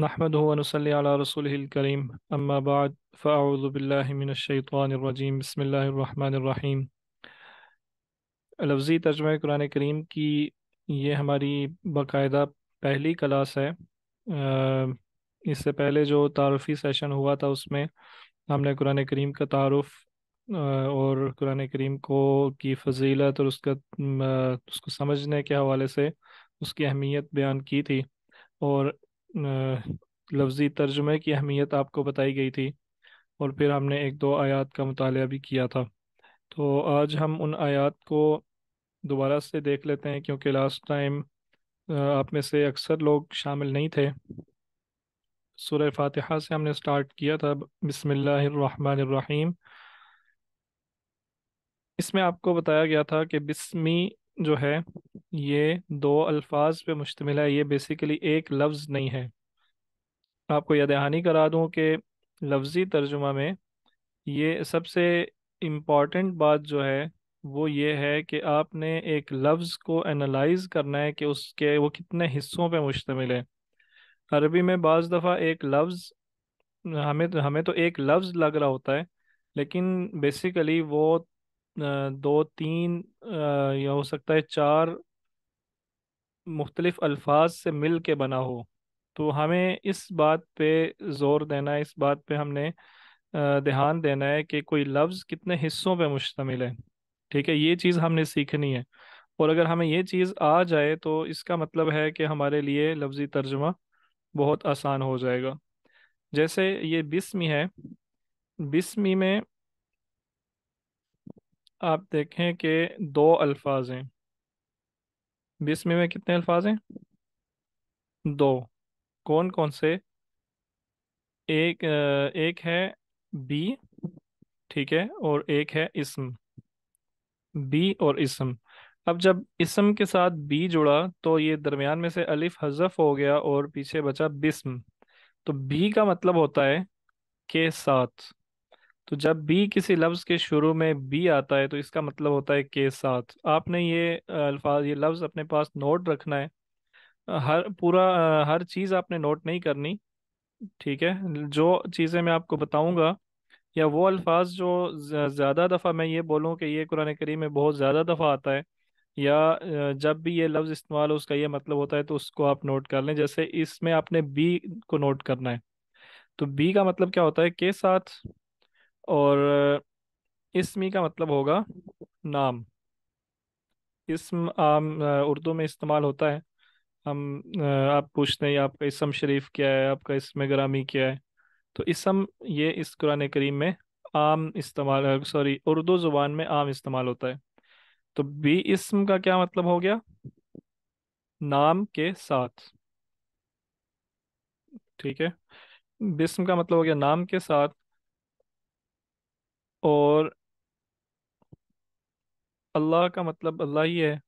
नहमद वनसल्ला रसूल करीम अम्माबाद फ़ाउज़बिल्लिमिनशैतरजीम बसमीम लफ्ज़ी तर्जमा कुरान करीम की ये हमारी बाकायदा पहली क्लास है इससे पहले जो तारफ़ी सेशन हुआ था उसमें हमने कुरान करीम का तारफ़ और कुरान करीम को की फजीलत और उसका उसको समझने के हवाले से उसकी अहमियत बयान की थी और लफ्ज़ी तर्जमे की अहमियत आपको बताई गई थी और फिर हमने एक दो आयात का मताल भी किया था तो आज हम उन आयात को दोबारा से देख लेते हैं क्योंकि लास्ट टाइम आप में से अक्सर लोग शामिल नहीं थे सुर फातिहा से हमने स्टार्ट किया था बिसमीम इसमें आपको बताया गया था कि बिस्मी जो है ये दो अल्फाज पे मुश्तमिल है ये बेसिकली एक लफ्ज़ नहीं है आपको याद दहानी करा दूँ कि लफ्ज़ी तर्जुमा में ये सबसे इम्पॉर्टेंट बात जो है वो ये है कि आपने एक लफ्ज़ को एनालाइज करना है कि उसके वो कितने हिस्सों पे मुश्तमिल है अरबी में बज़ दफ़ा एक लफ्ज़ हमें हमें तो एक लफ्ज़ लग रहा होता है लेकिन बेसिकली वो दो तीन या हो सकता है चार मुख्तलिफ़ अल्फाज से मिल के बना हो तो हमें इस बात पे ज़ोर देना है इस बात पे हमने ध्यान देना है कि कोई लफ्ज़ कितने हिस्सों पे मुश्तमिल है ठीक है ये चीज़ हमने सीखनी है और अगर हमें ये चीज़ आ जाए तो इसका मतलब है कि हमारे लिए लफ्ज़ी तर्जमा बहुत आसान हो जाएगा जैसे ये बिस्मी है बिस्मी में आप देखें कि दो अल्फाज हैं बिस्मे में कितने अल्फाज हैं दो कौन कौन से एक एक है बी ठीक है और एक है इसम बी और इसम अब जब इसम के साथ बी जुड़ा तो ये दरमियान में से अलिफ हजफ हो गया और पीछे बचा बिस्म तो बी का मतलब होता है के साथ तो जब बी किसी लफ्ज के शुरू में बी आता है तो इसका मतलब होता है के साथ आपने ये अल्फाज ये लफ्ज अपने पास नोट रखना है हर पूरा हर चीज़ आपने नोट नहीं करनी ठीक है जो चीज़ें मैं आपको बताऊंगा या वो अल्फाज जो ज़्यादा दफ़ा मैं ये बोलूँ कि ये कुरान करीम में बहुत ज़्यादा दफ़ा आता है या जब भी ये लफ्ज़ इस्तेमाल हो उसका ये मतलब होता है तो उसको आप नोट कर लें जैसे इसमें आपने बी को नोट करना है तो बी का मतलब क्या होता है के साथ और इसमी का मतलब होगा नाम इसम आम उर्दू में इस्तेमाल होता है हम आप पूछते हैं आपका इसम शरीफ क्या है आपका इसम ग्रामी क्या है तो इसम ये इस कुरान करीम में आम इस्तेमाल सॉरी उर्दू ज़ुबान में आम इस्तेमाल होता है तो बी इसम का क्या मतलब हो गया नाम के साथ ठीक है बिस्म का मतलब हो गया नाम के साथ और अल्लाह का मतलब अल्लाह ही है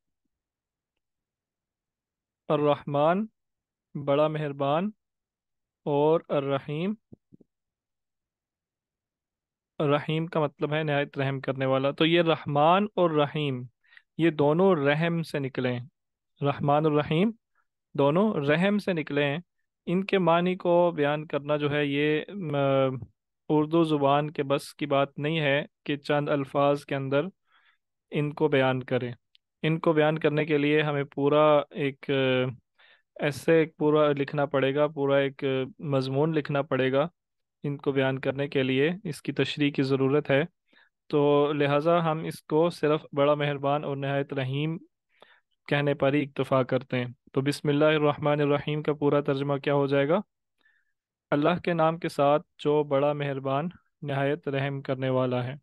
और रहमान बड़ा मेहरबान और रहीम रहीम का मतलब है नहायत रहम करने वाला तो ये रहमान और रहीम ये दोनों रहम से निकले हैं रहमान और रहीम दोनों रहम से निकले हैं इनके मानी को बयान करना जो है ये उर्दू ज़ुबान के बस की बात नहीं है कि चंद अल्फाज के अंदर इनको बयान करें इनको बयान करने के लिए हमें पूरा एक ऐसे एक पूरा लिखना पड़ेगा पूरा एक मजमून लिखना पड़ेगा इनको बयान करने के लिए इसकी तशरी की ज़रूरत है तो लिहाजा हम इसको सिर्फ बड़ा मेहरबान और नहायत रहीम कहने पर ही इतफ़ा करते हैं तो बिसमिल्लर का पूरा तर्जमा क्या हो जाएगा अल्लाह के नाम के साथ जो बड़ा मेहरबान नहायत रहम करने वाला है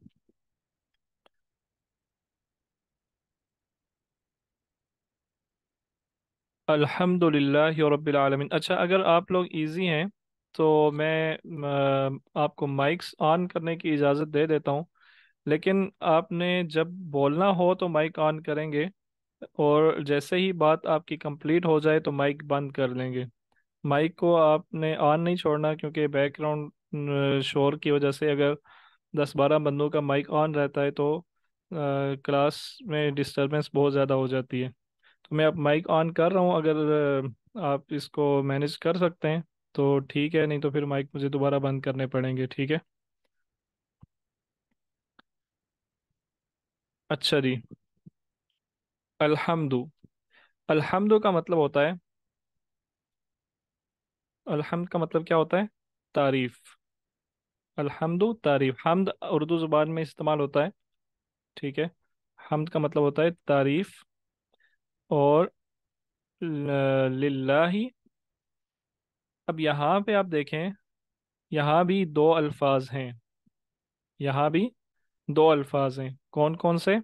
अल्हम्दुलिल्लाह रब्बिल अच्छा अगर आप लोग इजी हैं तो मैं आपको माइक्स ऑन करने की इजाज़त दे देता हूँ लेकिन आपने जब बोलना हो तो माइक ऑन करेंगे और जैसे ही बात आपकी कंप्लीट हो जाए तो माइक बंद कर लेंगे माइक को आपने ऑन नहीं छोड़ना क्योंकि बैकग्राउंड शोर की वजह से अगर दस बारह बंदों का माइक ऑन रहता है तो क्लास में डिस्टरबेंस बहुत ज़्यादा हो जाती है तो मैं आप माइक ऑन कर रहा हूँ अगर आप इसको मैनेज कर सकते हैं तो ठीक है नहीं तो फिर माइक मुझे दोबारा बंद करने पड़ेंगे ठीक है अच्छा जी अलहमदु अलहमदु का मतलब होता है अलहमद का मतलब क्या होता है तारीफ अलहमद तारीफ हमद उर्दू ज़ुबान में इस्तेमाल होता है ठीक है हमद का मतलब होता है तारीफ और लाही अब यहाँ पे आप देखें यहाँ भी दो अल्फाज हैं यहाँ भी दो अल्फाज हैं कौन कौन से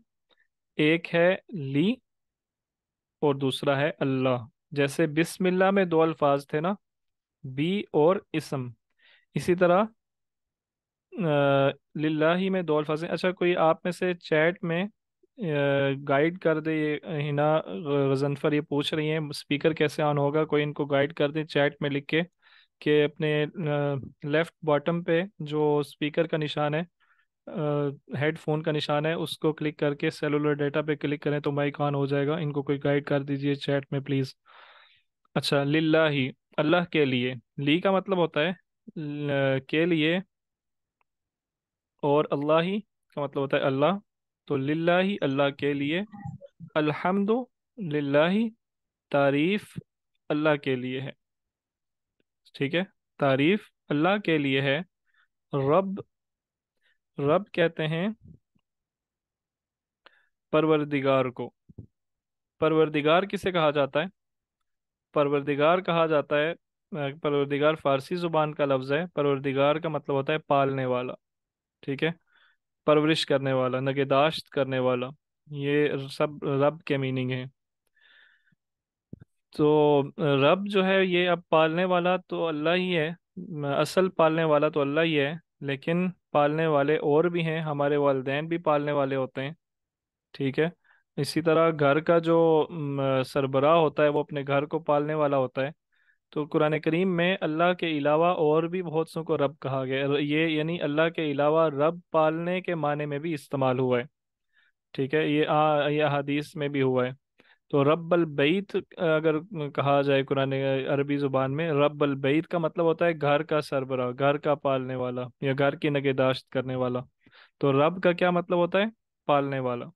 एक है ली और दूसरा है अल्लाह जैसे बिस्मिल्लाह में दो अल्फाज थे ना बी और इसम इसी तरह ही में दो अल्फाज अच्छा कोई आप में से चैट में गाइड कर दे ये हिना गजनफर ये पूछ रही हैं स्पीकर कैसे ऑन होगा कोई इनको गाइड कर दे चैट में लिख के कि अपने लेफ़्ट बॉटम पे जो स्पीकर का निशान है हेडफोन का निशान है उसको क्लिक करके सेलुलर डाटा पे क्लिक करें तो माइक ऑन हो जाएगा इनको कोई गाइड कर दीजिए चैट में प्लीज़ अच्छा ही अल्लाह के लिए ली का मतलब होता है ल- के लिए और अल्लाह ही का मतलब होता है अल्लाह तो ही अल्लाह के लिए अल्हम्दु ही तारीफ अल्लाह के लिए है ठीक है तारीफ अल्लाह के लिए है रब रब कहते हैं परवरदिगार को परवरदिगार किसे कहा जाता है परवरदिगार कहा जाता है परवरदिगार फारसी जुबान का लफ्ज़ है परवरदिगार का मतलब होता है पालने वाला ठीक है परवरिश करने वाला नगेदाश्त करने वाला ये सब रब के मीनिंग है तो रब जो है ये अब पालने वाला तो अल्लाह ही है असल पालने वाला तो अल्लाह ही है लेकिन पालने वाले और भी हैं हमारे वालदेन भी पालने वाले होते हैं ठीक है इसी तरह घर का जो सरबरा होता है वो अपने घर को पालने वाला होता है तो कुरान करीम में अल्लाह के अलावा और भी बहुत सों को रब कहा गया है। ये यानी अल्लाह के अलावा रब पालने के माने में भी इस्तेमाल हुआ है ठीक है ये आ यह हदीस में भी हुआ है तो रब बैत अगर कहा जाए कुरान अरबी ज़ुबान में रब बैत का मतलब होता है घर का सरबरा घर का पालने वाला या घर की नगहदाश्त करने वाला तो रब का क्या मतलब होता है पालने वाला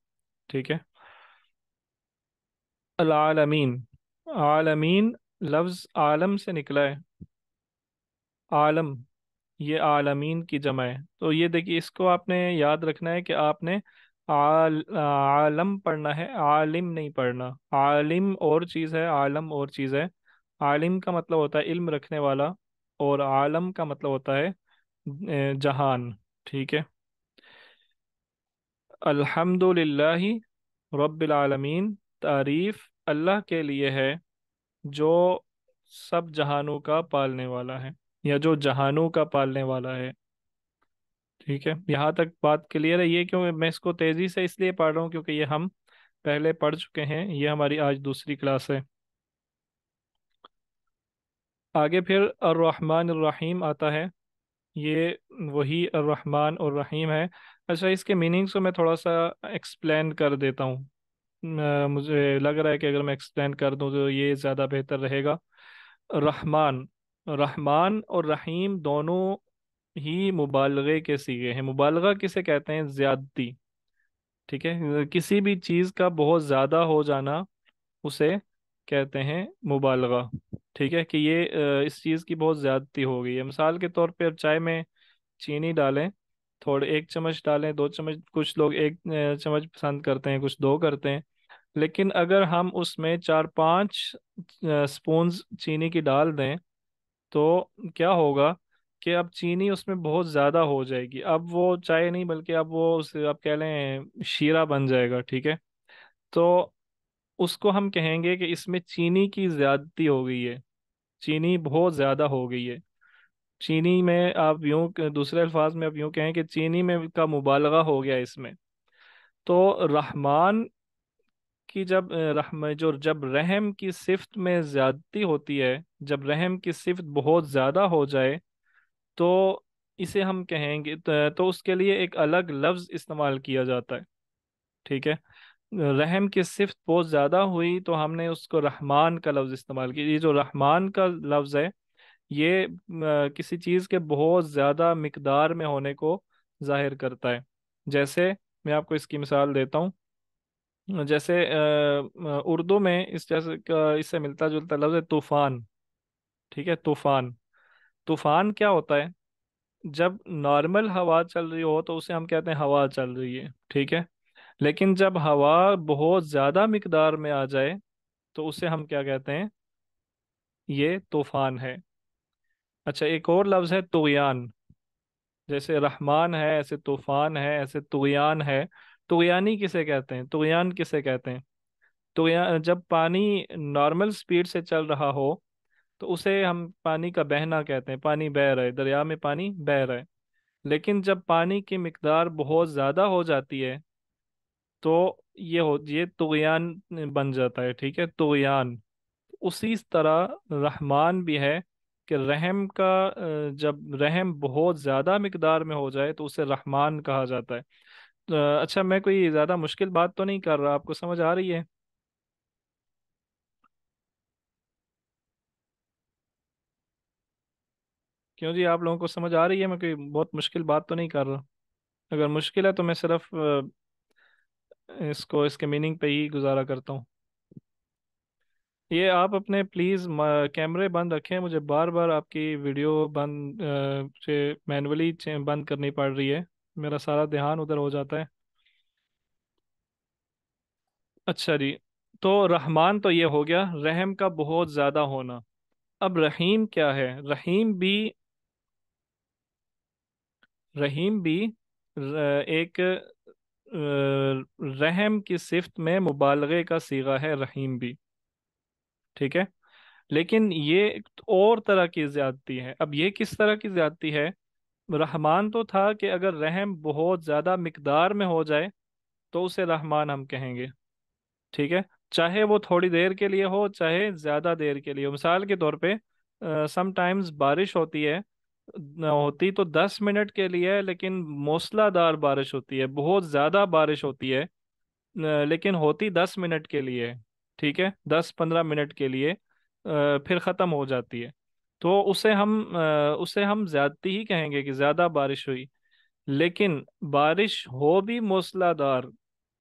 ठीक है अलामीन आलमीन लफ्ज़ आलम से निकला है आलम ये आलमीन की जमा है तो ये देखिए इसको आपने याद रखना है कि आपने आल आलम पढ़ना है आलिम नहीं पढ़ना आलिम और चीज़ है आलम और चीज़ है आलिम का मतलब होता है इल्म रखने वाला और आलम का मतलब होता है जहान ठीक है अल्हम्दुलिल्लाह रब्बिल आलमीन तारीफ अल्लाह के लिए है जो सब जहानों का पालने वाला है या जो जहानों का पालने वाला है ठीक है यहाँ तक बात क्लियर है ये क्यों मैं इसको तेज़ी से इसलिए पढ़ रहा हूँ क्योंकि ये हम पहले पढ़ चुके हैं ये हमारी आज दूसरी क्लास है आगे फिर अर्रहमान रहीम आता है ये वही अर्रहमान और रहीम है अच्छा इसके मीनिंग्स को मैं थोड़ा सा एक्सप्लेन कर देता हूँ मुझे लग रहा है कि अगर मैं एक्सप्लेन कर दूं तो ये ज़्यादा बेहतर रहेगा रहमान रहमान और रहीम दोनों ही मुबालगे के सीगे हैं मुबालगा किसे कहते हैं ज़्यादती ठीक है किसी भी चीज़ का बहुत ज़्यादा हो जाना उसे कहते हैं मुबालगा ठीक है कि ये इस चीज़ की बहुत ज़्यादती हो गई है मिसाल के तौर पर चाय में चीनी डालें थोड़े एक चम्मच डालें दो चम्मच कुछ लोग एक चम्मच पसंद करते हैं कुछ दो करते हैं लेकिन अगर हम उसमें चार पाँच स्पून चीनी की डाल दें तो क्या होगा कि अब चीनी उसमें बहुत ज़्यादा हो जाएगी अब वो चाय नहीं बल्कि अब वो उसे आप कह लें शीरा बन जाएगा ठीक है तो उसको हम कहेंगे कि इसमें चीनी की ज़्यादती हो गई है चीनी बहुत ज़्यादा हो गई है चीनी में आप यूँ दूसरे अल्फाज में आप यूँ कहें कि चीनी में का मुबालगा हो गया इसमें तो रहमान की जब रहम जो जब रहम की सिफत में ज़्यादती होती है जब रहम की सिफत बहुत ज़्यादा हो जाए तो इसे हम कहेंगे तो उसके लिए एक अलग लफ्ज़ इस्तेमाल किया जाता है ठीक है रहम की सिफत बहुत ज़्यादा हुई तो हमने उसको रहमान का लफ्ज़ इस्तेमाल किया ये जो रहमान का लफ्ज़ है ये आ, किसी चीज़ के बहुत ज़्यादा मकदार में होने को जाहिर करता है जैसे मैं आपको इसकी मिसाल देता हूँ जैसे उर्दू में इस जैसे इससे मिलता जुलता लफ्ज़ है तूफ़ान ठीक है तूफ़ान तूफ़ान क्या होता है जब नॉर्मल हवा चल रही हो तो उसे हम कहते हैं हवा चल रही है ठीक है लेकिन जब हवा बहुत ज़्यादा मकदार में आ जाए तो उसे हम क्या कहते हैं ये तूफ़ान है अच्छा एक और लफ्ज़ है तुगयान जैसे रहमान है ऐसे तूफान है ऐसे तुगयान है तुगयानी किसे कहते हैं तुगयान किसे कहते हैं तुगयान जब पानी नॉर्मल स्पीड से चल रहा हो तो उसे हम पानी का बहना कहते हैं पानी बह रहा है दरिया में पानी बह रहा है लेकिन जब पानी की मकदार बहुत ज़्यादा हो जाती है तो ये हो ये तुगयान बन जाता है ठीक है तुगयान उसी तरह रहमान भी है कि रहम का जब रहम बहुत ज़्यादा मकदार में हो जाए तो उसे रहमान कहा जाता है अच्छा मैं कोई ज़्यादा मुश्किल बात तो नहीं कर रहा आपको समझ आ रही है क्यों जी आप लोगों को समझ आ रही है मैं कोई बहुत मुश्किल बात तो नहीं कर रहा अगर मुश्किल है तो मैं सिर्फ इसको इसके मीनिंग पे ही गुजारा करता हूँ ये आप अपने प्लीज कैमरे बंद रखें मुझे बार बार आपकी वीडियो बंद से मैनुअली बंद करनी पड़ रही है मेरा सारा ध्यान उधर हो जाता है अच्छा जी तो रहमान तो ये हो गया रहम का बहुत ज़्यादा होना अब रहीम क्या है रहीम भी रहीम भी एक रहम की सिफ्त में मुबालगे का सीगा है रहीम भी ठीक है लेकिन ये और तरह की ज्यादती है अब ये किस तरह की ज्यादती है रहमान तो था कि अगर रहम बहुत ज़्यादा मकदार में हो जाए तो उसे रहमान हम कहेंगे ठीक है चाहे वो थोड़ी देर के लिए हो चाहे ज़्यादा देर के लिए हो मिसाल के तौर पे समटाइम्स बारिश होती है होती तो दस मिनट के लिए लेकिन मौसलादार बारिश होती है बहुत ज़्यादा बारिश होती है लेकिन होती दस मिनट के लिए ठीक है दस पंद्रह मिनट के लिए फिर ख़त्म हो जाती है तो उसे हम उसे हम ज्यादती ही कहेंगे कि ज़्यादा बारिश हुई लेकिन बारिश हो भी मौसलाधार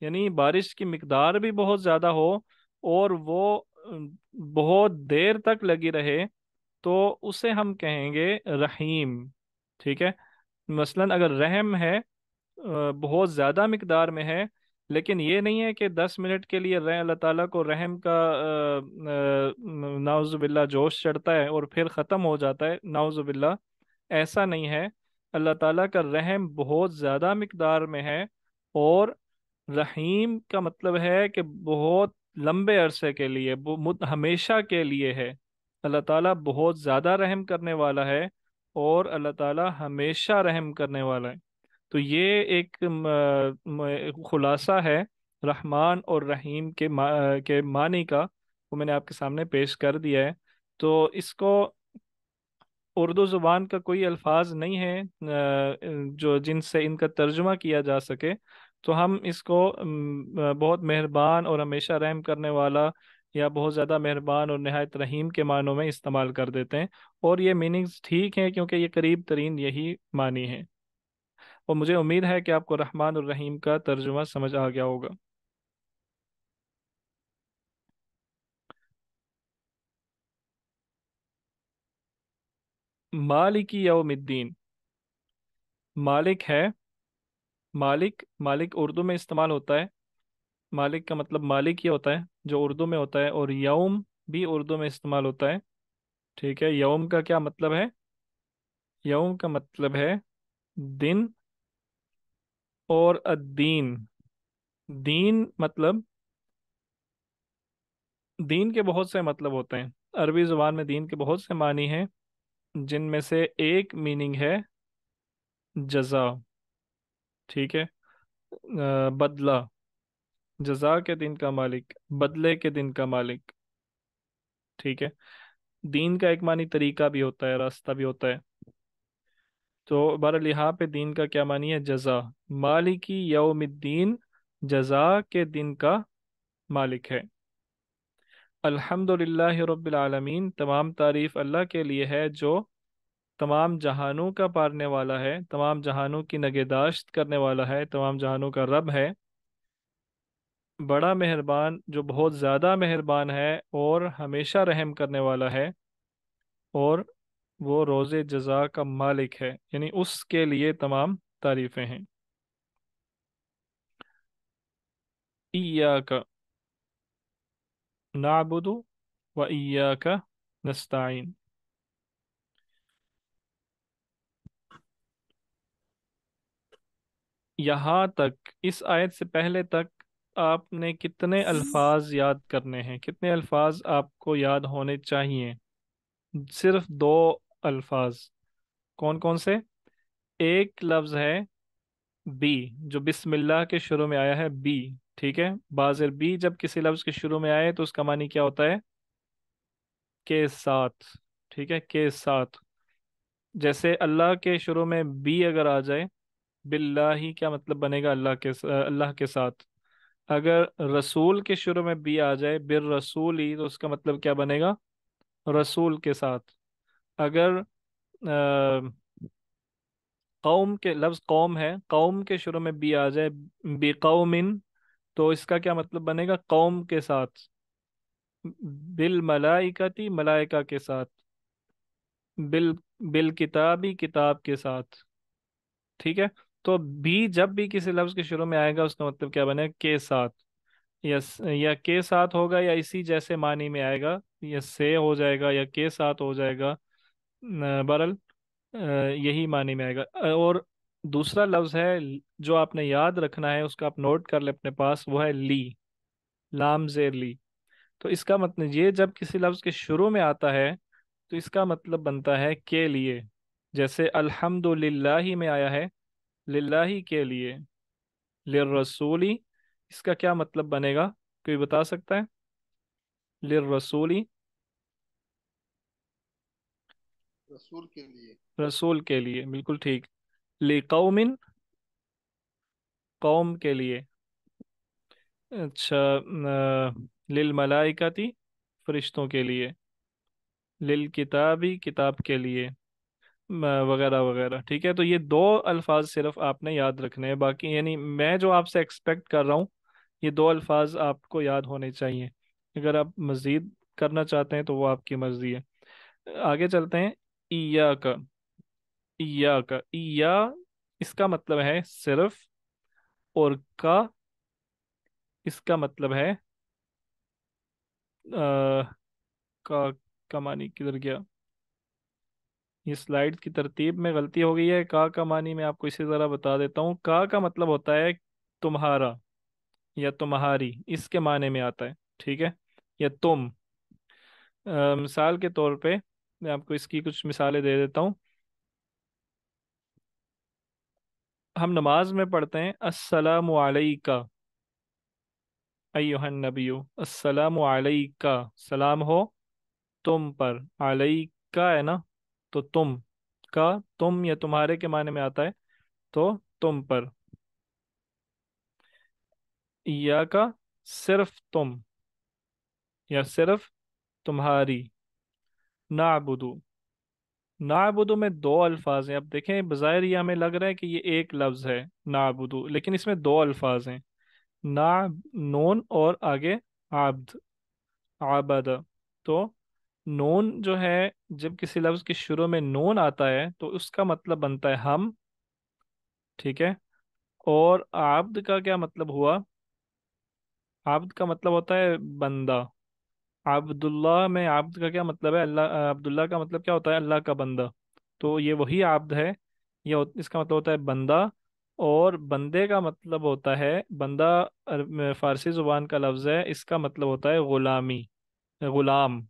यानी बारिश की मकदार भी बहुत ज़्यादा हो और वो बहुत देर तक लगी रहे तो उसे हम कहेंगे रहीम ठीक है मसलन अगर रहम है बहुत ज़्यादा मकदार में है लेकिन ये नहीं है कि दस मिनट के लिए रह अल्लाह ताला को रहम का नाउज़बिल्ला जोश चढ़ता है और फिर ख़त्म हो जाता है नाउज़बिल्ला ऐसा नहीं है अल्लाह ताला का रहम बहुत ज़्यादा मकदार में है और रहीम का मतलब है कि बहुत लंबे अरसे के लिए हमेशा के लिए है अल्लाह ताला बहुत ज़्यादा रहम करने वाला है और अल्लाह ताला हमेशा रहम करने वाला है तो ये एक खुलासा है रहमान और रहीम के मा, के मानी का वो मैंने आपके सामने पेश कर दिया है तो इसको उर्दू ज़ुबान का कोई अल्फाज नहीं है जो जिनसे इनका तर्जुमा किया जा सके तो हम इसको बहुत मेहरबान और हमेशा रहम करने वाला या बहुत ज़्यादा मेहरबान और नहायत रहीम के मानों में इस्तेमाल कर देते हैं और ये मीनिंग्स ठीक हैं क्योंकि ये करीब तरीन यही मानी है और मुझे उम्मीद है कि आपको रहमान और रहीम का तर्जुमा समझ आ गया होगा मालिकी यौमिद्दीन मालिक है मालिक मालिक उर्दू में इस्तेमाल होता है मालिक का मतलब मालिक ही होता है जो उर्दू में होता है और यौम भी उर्दू में इस्तेमाल होता है ठीक है यौम का क्या मतलब है यौम का मतलब है दिन और अदीन दीन मतलब दीन के बहुत से मतलब होते हैं अरबी ज़ुबान में दीन के बहुत से मानी हैं जिनमें से एक मीनिंग है जजा ठीक है बदला जजा के दिन का मालिक बदले के दिन का मालिक ठीक है दीन का एक मानी तरीका भी होता है रास्ता भी होता है तो बहरहाल यहाँ पे दीन का क्या मानी है जजा मालिकी यौमिद्दीन जजा के दिन का मालिक है अल्हम्दुलिल्लाह रब्बिल आलमीन तमाम तारीफ़ अल्लाह के लिए है जो तमाम जहानों का पारने वाला है तमाम जहानों की नगेदाश्त करने वाला है तमाम जहानों का रब है बड़ा मेहरबान जो बहुत ज़्यादा मेहरबान है और हमेशा रहम करने वाला है और वो रोज़ जजा का मालिक है यानी उसके लिए तमाम तारीफ़ें हैं का नाबुदु व का नस्ताइन यहाँ तक इस आयत से पहले तक आपने कितने अल्फाज याद करने हैं कितने अल्फाज आपको याद होने चाहिए सिर्फ दो अल्फाज कौन कौन से एक लफ्ज है बी जो बिस्मिल्लाह के शुरू में आया है बी ठीक है बाजिर बी जब किसी लफ्ज के शुरू में आए तो उसका मानी क्या होता है के साथ ठीक है के साथ जैसे अल्लाह के शुरू में बी अगर आ जाए बिल्ला ही क्या मतलब बनेगा अल्लाह के अल्लाह के साथ अगर रसूल के शुरू में बी आ जाए बिर रसूल ही तो उसका मतलब क्या बनेगा रसूल के साथ अगर कौम के लफ्ज़ कौम है कौम के शुरू में बी आ जाए बेकौमिन तो इसका क्या मतलब बनेगा कौम के साथ बिल मलाइकती मलाइका के साथ बिल बिल किताबी किताब के साथ ठीक है तो भी जब भी किसी लफ्ज़ के शुरू में आएगा उसका मतलब क्या बनेगा के साथ यस या के साथ होगा या इसी जैसे मानी में आएगा या से हो जाएगा या के साथ हो जाएगा बहरल यही माने में आएगा और दूसरा लफ्ज है जो आपने याद रखना है उसका आप नोट कर ले अपने पास वो है ली लाम जेर ली तो इसका मतलब ये जब किसी लफ्ज के शुरू में आता है तो इसका मतलब बनता है के लिए जैसे अल्हम्दुलिल्लाह में आया है ही के लिए रसूली इसका क्या मतलब बनेगा कोई बता सकता है रसूली रसूल के लिए रसूल के लिए बिल्कुल ठीक कौमिन कौम के लिए अच्छा लिल मलाइकती फरिश्तों के लिए लिल किताबी किताब के लिए वगैरह वगैरह ठीक है तो ये दो अल्फाज सिर्फ आपने याद रखने हैं बाकी यानी मैं जो आपसे एक्सपेक्ट कर रहा हूँ ये दो अल्फाज आपको याद होने चाहिए अगर आप मज़ीद करना चाहते हैं तो वो आपकी मर्ज़ी है आगे चलते हैं ईया का ईया का ईया इसका मतलब है सिर्फ और का इसका मतलब है आ, का का मानी किधर गया ये स्लाइड की तरतीब में गलती हो गई है का का मानी मैं आपको इसी तरह बता देता हूँ का का मतलब होता है तुम्हारा या तुम्हारी इसके माने में आता है ठीक है या तुम आ, मिसाल के तौर पे मैं आपको इसकी कुछ मिसालें दे देता हूँ हम नमाज में पढ़ते हैं अस्सलाम वालेका अयोहन नबी अस्सलाम वालेका सलाम हो तुम पर का है ना तो तुम का तुम या तुम्हारे के माने में आता है तो तुम पर या का सिर्फ तुम या सिर्फ तुम्हारी नाबुदू नाबुदू में दो अल्फाज हैं अब देखें बज़ाहिर ये हमें लग रहा है कि ये एक लफ्ज़ है नाबुदू लेकिन इसमें दो अल्फाज हैं ना नोन और आगे आब्द आबद तो नोन जो है जब किसी लफ्ज़ के शुरू में नोन आता है तो उसका मतलब बनता है हम ठीक है और आब्द का क्या मतलब हुआ आब्द का मतलब होता है बंदा अब्दुल्ला में आब्द का क्या मतलब है अल्लाह अब्दुल्ला का मतलब क्या होता है अल्लाह का बंदा तो ये वही आब्द है ये इसका मतलब होता है बंदा और बंदे का मतलब होता है बंदा फारसी ज़ुबान का लफ्ज़ है इसका मतलब होता है ग़ुलामी ग़ुलाम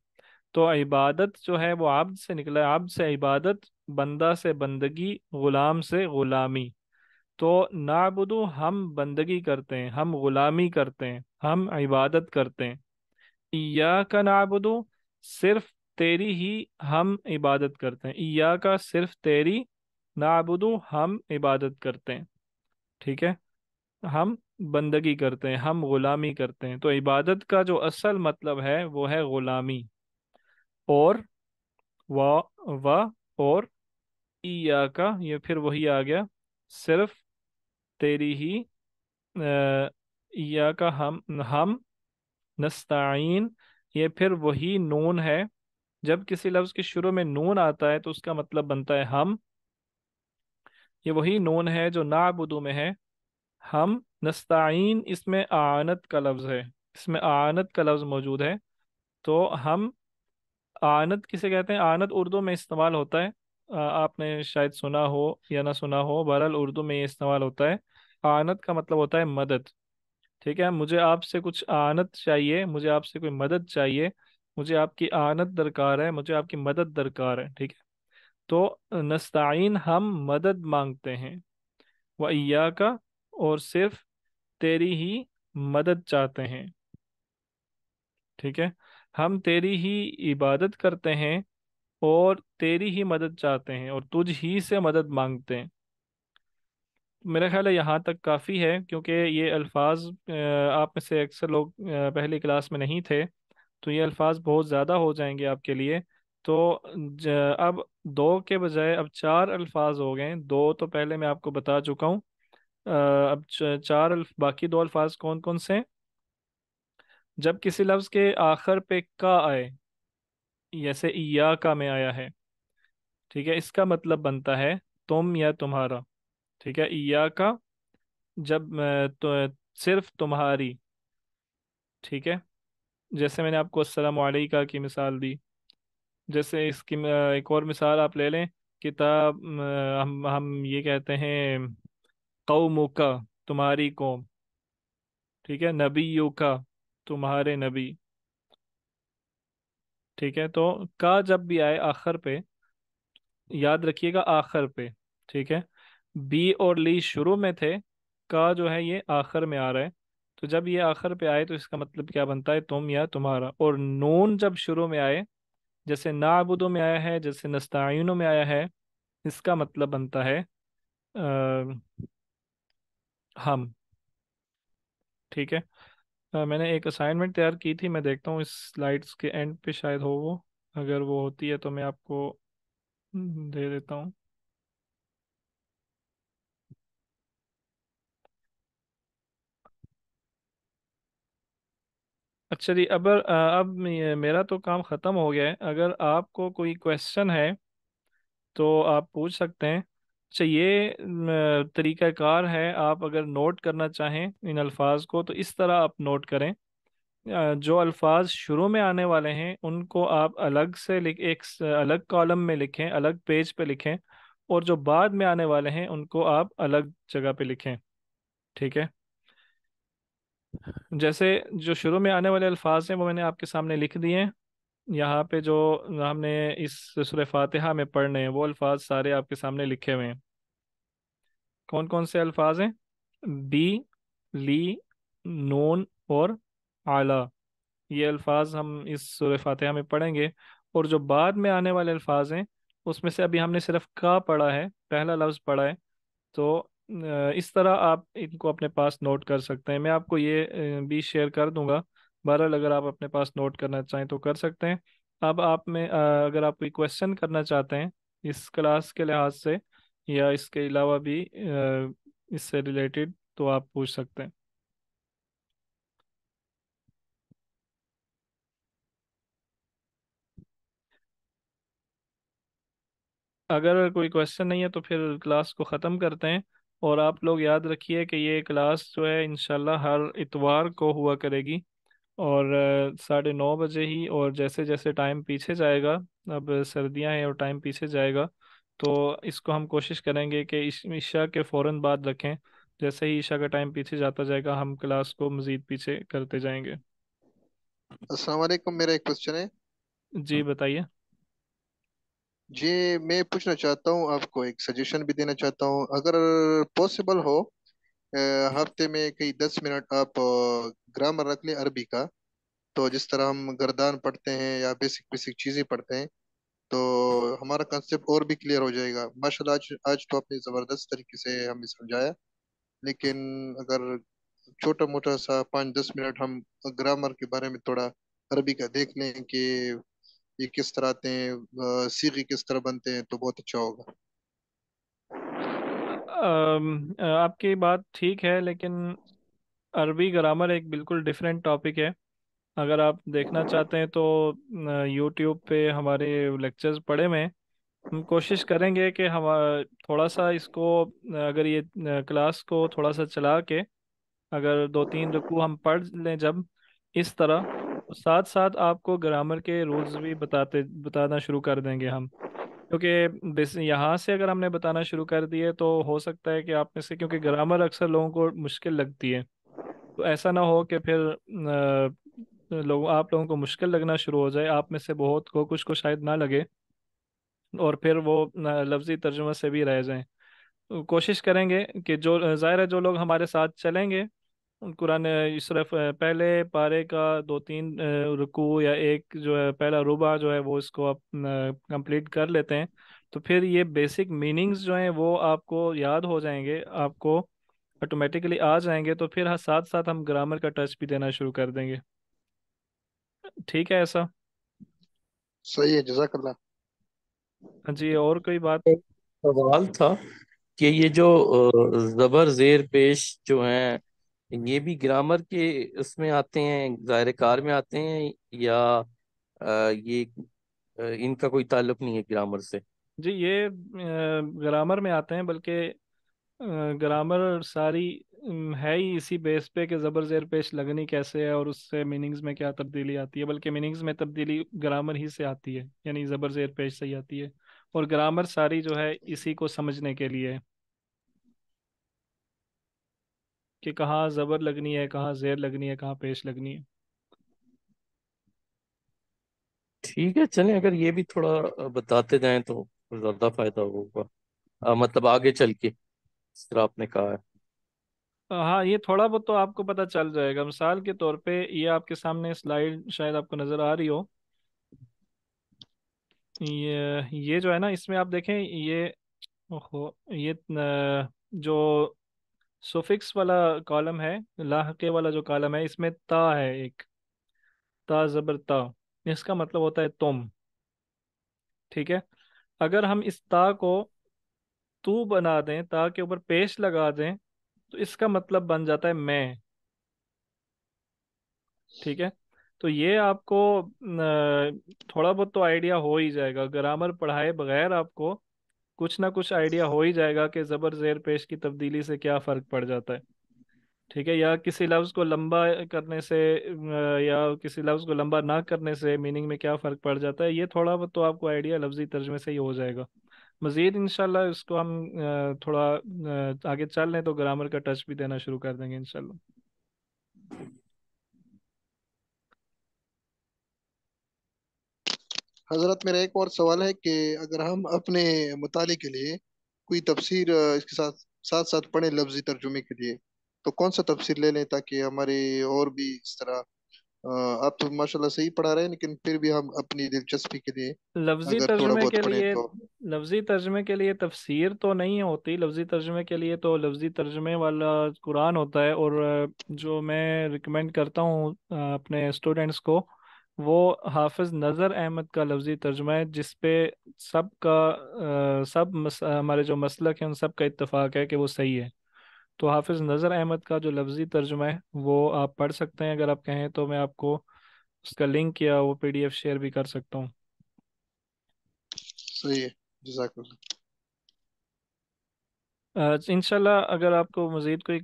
तो इबादत जो है वो आब्द से निकला है आब्द से इबादत बंदा से बंदगी ग़ुलाम से ग़ुलामी तो नाबुदू हम बंदगी करते हैं हम ग़ुलामी करते हैं हम इबादत करते हैं या का नाबुदो सिर्फ तेरी ही हम इबादत करते हैं या का सिर्फ तेरी नाबुदो हम इबादत करते हैं ठीक है हम बंदगी करते हैं हम गुलामी करते हैं तो इबादत का जो असल मतलब है वो है गुलामी और वा वा और या का ये फिर वही आ गया सिर्फ तेरी ही ईया का हम हम नस्ताइन ये फिर वही नून है जब किसी लफ्ज के शुरू में नून आता है तो उसका मतलब बनता है हम ये वही नून है जो नाबुदू में है हम नस्ताइन इसमें आनत का लफ्ज है इसमें आनत का लफ्ज मौजूद है तो हम आनत किसे कहते हैं आनत उर्दू में इस्तेमाल होता है आपने शायद सुना हो या ना सुना हो बहरहाल उर्दू में ये इस्तेमाल होता है आनत का मतलब होता है मदद ठीक है मुझे आपसे कुछ आनत चाहिए मुझे आपसे कोई मदद चाहिए मुझे आपकी आनत दरकार है मुझे आपकी मदद दरकार है ठीक है तो नस्ताइन हम मदद मांगते हैं व का और सिर्फ तेरी ही मदद चाहते हैं ठीक है हम तेरी ही इबादत करते हैं और तेरी ही मदद चाहते हैं और तुझ ही से मदद मांगते हैं मेरा ख्याल है यहाँ तक काफ़ी है क्योंकि ये अल्फाज आप में से अक्सर लोग पहली क्लास में नहीं थे तो ये अल्फाज बहुत ज़्यादा हो जाएंगे आपके लिए तो अब दो के बजाय अब चार अल्फाज हो गए दो तो पहले मैं आपको बता चुका हूँ अब चार बाकी दो अल्फाज कौन कौन से हैं जब किसी लफ्ज़ के आखिर पे का आए जैसे इया का में आया है ठीक है इसका मतलब बनता है तुम या तुम्हारा ठीक है ईया का जब तो सिर्फ तुम्हारी ठीक है जैसे मैंने आपको असलम की मिसाल दी जैसे इसकी एक और मिसाल आप ले लें किताब हम हम ये कहते हैं कौमु का तुम्हारी कौम ठीक है यू का तुम्हारे नबी ठीक है तो का जब भी आए आखिर पे याद रखिएगा आखिर पे ठीक है बी और ली शुरू में थे का जो है ये आखिर में आ रहा है तो जब ये आखिर पे आए तो इसका मतलब क्या बनता है तुम या तुम्हारा और नून जब शुरू में आए जैसे नाबुदों में आया है जैसे नस्तायनों में आया है इसका मतलब बनता है आ, हम ठीक है आ, मैंने एक असाइनमेंट तैयार की थी मैं देखता हूँ इस स्लाइड्स के एंड पे शायद हो वो अगर वो होती है तो मैं आपको हम्म, दे देता हूँ अच्छा जी अब अब मेरा तो काम ख़त्म हो गया है अगर आपको कोई क्वेश्चन है तो आप पूछ सकते हैं अच्छा ये तरीका तरीकाकार है आप अगर नोट करना चाहें इन अल्फाज को तो इस तरह आप नोट करें जो अल्फाज शुरू में आने वाले हैं उनको आप अलग से लिख एक अलग कॉलम में लिखें अलग पेज पे लिखें और जो बाद में आने वाले हैं उनको आप अलग जगह पे लिखें ठीक है जैसे जो शुरू में आने वाले अल्फाज हैं वो मैंने आपके सामने लिख दिए हैं यहाँ पे जो हमने इस सुर फातिहा में पढ़ने हैं वो अल्फाज सारे आपके सामने लिखे हुए हैं कौन कौन से अल्फाज हैं बी ली नून और आला ये अल्फाज हम इस सुर फातिहा में पढ़ेंगे और जो बाद में आने वाले अल्फाज हैं उसमें से अभी हमने सिर्फ का पढ़ा है पहला लफ्ज़ पढ़ा है तो इस तरह आप इनको अपने पास नोट कर सकते हैं मैं आपको ये भी शेयर कर दूंगा बहरहाल अगर आप अपने पास नोट करना चाहें तो कर सकते हैं अब आप में अगर आप कोई क्वेश्चन करना चाहते हैं इस क्लास के लिहाज से या इसके अलावा भी इससे रिलेटेड तो आप पूछ सकते हैं अगर कोई क्वेश्चन नहीं है तो फिर क्लास को ख़त्म करते हैं और आप लोग याद रखिए कि ये क्लास जो है इनशाला हर इतवार को हुआ करेगी और साढ़े नौ बजे ही और जैसे जैसे टाइम पीछे जाएगा अब सर्दियां हैं और टाइम पीछे जाएगा तो इसको हम कोशिश करेंगे कि ईशा के फ़ौर बाद रखें जैसे ही ईशा का टाइम पीछे जाता जाएगा हम क्लास को मज़ीद पीछे करते जाएंगे असल मेरा एक क्वेश्चन है जी बताइए जी मैं पूछना चाहता हूँ आपको एक सजेशन भी देना चाहता हूँ अगर पॉसिबल हो हफ्ते में कई दस मिनट आप ग्रामर रख लें अरबी का तो जिस तरह हम गर्दान पढ़ते हैं या बेसिक बेसिक चीज़ें पढ़ते हैं तो हमारा कंसेप्ट और भी क्लियर हो जाएगा माशाल्लाह आज आज तो आपने ज़बरदस्त तरीके से हमें समझाया लेकिन अगर छोटा मोटा सा पाँच दस मिनट हम ग्रामर के बारे में थोड़ा अरबी का देख लें कि ये किस तरह आते हैं सीगे किस तरह बनते हैं तो बहुत अच्छा होगा आपकी बात ठीक है लेकिन अरबी ग्रामर एक बिल्कुल डिफरेंट टॉपिक है अगर आप देखना चाहते हैं तो यूट्यूब पे हमारे लेक्चर्स पड़े हुए हम कोशिश करेंगे कि हम थोड़ा सा इसको अगर ये क्लास को थोड़ा सा चला के अगर दो तीन रुकू हम पढ़ लें जब इस तरह साथ साथ आपको ग्रामर के रूल्स भी बताते बताना शुरू कर देंगे हम क्योंकि यहाँ से अगर हमने बताना शुरू कर दिए तो हो सकता है कि आप में से क्योंकि ग्रामर अक्सर लोगों को मुश्किल लगती है तो ऐसा ना हो कि फिर लोग आप लोगों को मुश्किल लगना शुरू हो जाए आप में से बहुत को कुछ को शायद ना लगे और फिर वो लफ्जी तर्जुमा से भी रह जाएं कोशिश करेंगे कि जो ज़ाहिर है जो लोग हमारे साथ चलेंगे कुरान इसरफ पहले पारे का दो तीन रुकू या एक जो है पहला रुबा जो है वो इसको आप कंप्लीट कर लेते हैं तो फिर ये बेसिक मीनिंग्स जो हैं वो आपको याद हो जाएंगे आपको ऑटोमेटिकली आ जाएंगे तो फिर हाँ साथ साथ हम ग्रामर का टच भी देना शुरू कर देंगे ठीक है ऐसा सही है हाँ जी और कोई बात सवाल था कि ये जो जबर जेर पेश जो है ये भी ग्रामर के इसमें आते हैं दायरे कार में आते हैं या आ, ये आ, इनका कोई ताल्लुक नहीं है ग्रामर से जी ये ग्रामर में आते हैं बल्कि ग्रामर सारी है ही इसी बेस पे कि ज़बर ज़ेर पेश लगनी कैसे है और उससे मीनिंग्स में क्या तब्दीली आती है बल्कि मीनिंग्स में तब्दीली ग्रामर ही से आती है यानी ज़बर ज़ेर पेश से ही आती है और ग्रामर सारी जो है इसी को समझने के लिए है कि कहाँ जबर लगनी है कहाँ जेर लगनी है कहाँ पेश लगनी है ठीक है चलें अगर ये भी थोड़ा बताते जाएं तो ज्यादा फायदा होगा मतलब आगे चल के आपने कहा है हाँ ये थोड़ा बहुत तो आपको पता चल जाएगा मिसाल के तौर पे ये आपके सामने स्लाइड शायद आपको नजर आ रही हो ये ये जो है ना इसमें आप देखें ये ओहो ये जो सुफिक्स वाला कॉलम है लाहके वाला जो कॉलम है इसमें ता है एक ता जबर ता इसका मतलब होता है तुम ठीक है अगर हम इस ता को तू बना दें ता के ऊपर पेश लगा दें तो इसका मतलब बन जाता है मैं ठीक है तो ये आपको थोड़ा बहुत तो आइडिया हो ही जाएगा ग्रामर पढ़ाए बगैर आपको कुछ ना कुछ आइडिया हो ही जाएगा कि जबर जेर पेश की तब्दीली से क्या फर्क पड़ जाता है ठीक है या किसी लफ्ज़ को लंबा करने से या किसी लफ्ज़ को लंबा ना करने से मीनिंग में क्या फ़र्क पड़ जाता है ये थोड़ा बहुत तो आपको आइडिया लफ्ज़ी तर्जमे से ही हो जाएगा मज़ीद इन इसको हम थोड़ा आगे चल लें तो ग्रामर का टच भी देना शुरू कर देंगे इनशाला हज़रत मेरा एक और सवाल है कि अगर हम अपने मुताले के लिए कोई तफसीर इसके साथ साथ साथ पढ़े लफ्ज़ी तर्जुमे के लिए तो कौन सा तफसीर ले लें ताकि हमारे और भी इस तरह आप तो माशाल्लाह सही पढ़ा रहे हैं लेकिन फिर भी हम अपनी दिलचस्पी के लिए लफ्जी तर्जुमे के लिए तो... लफ्जी तर्जुमे के लिए तफसीर तो नहीं होती लफ्जी तर्जुमे के लिए तो लफ्जी तर्जुमे वाला कुरान होता है और जो मैं रिकमेंड करता हूँ अपने स्टूडेंट्स को वो हाफिज नज़र अहमद का लफ्जी तर्जमा है जिसपे सब का आ, सब मस, हमारे जो मसलक हैं उन सब का इतफ़ाक़ है कि वो सही है तो हाफिज नज़र अहमद का जो लफ्जी तर्जमा है वो आप पढ़ सकते हैं अगर आप कहें तो मैं आपको उसका लिंक या वो पीडीएफ शेयर भी कर सकता हूँ इनशाला अगर आपको मज़ीद कोई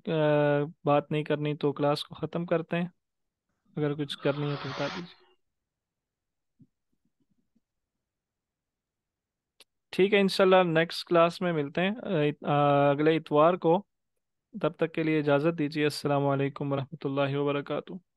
बात नहीं करनी तो क्लास को ख़त्म करते हैं अगर कुछ करनी है तो बता दीजिए ठीक है इंशाल्लाह नेक्स्ट क्लास में मिलते हैं अगले इतवार को तब तक के लिए इजाज़त दीजिए अस्सलाम वालेकुम रहमतुल्लाहि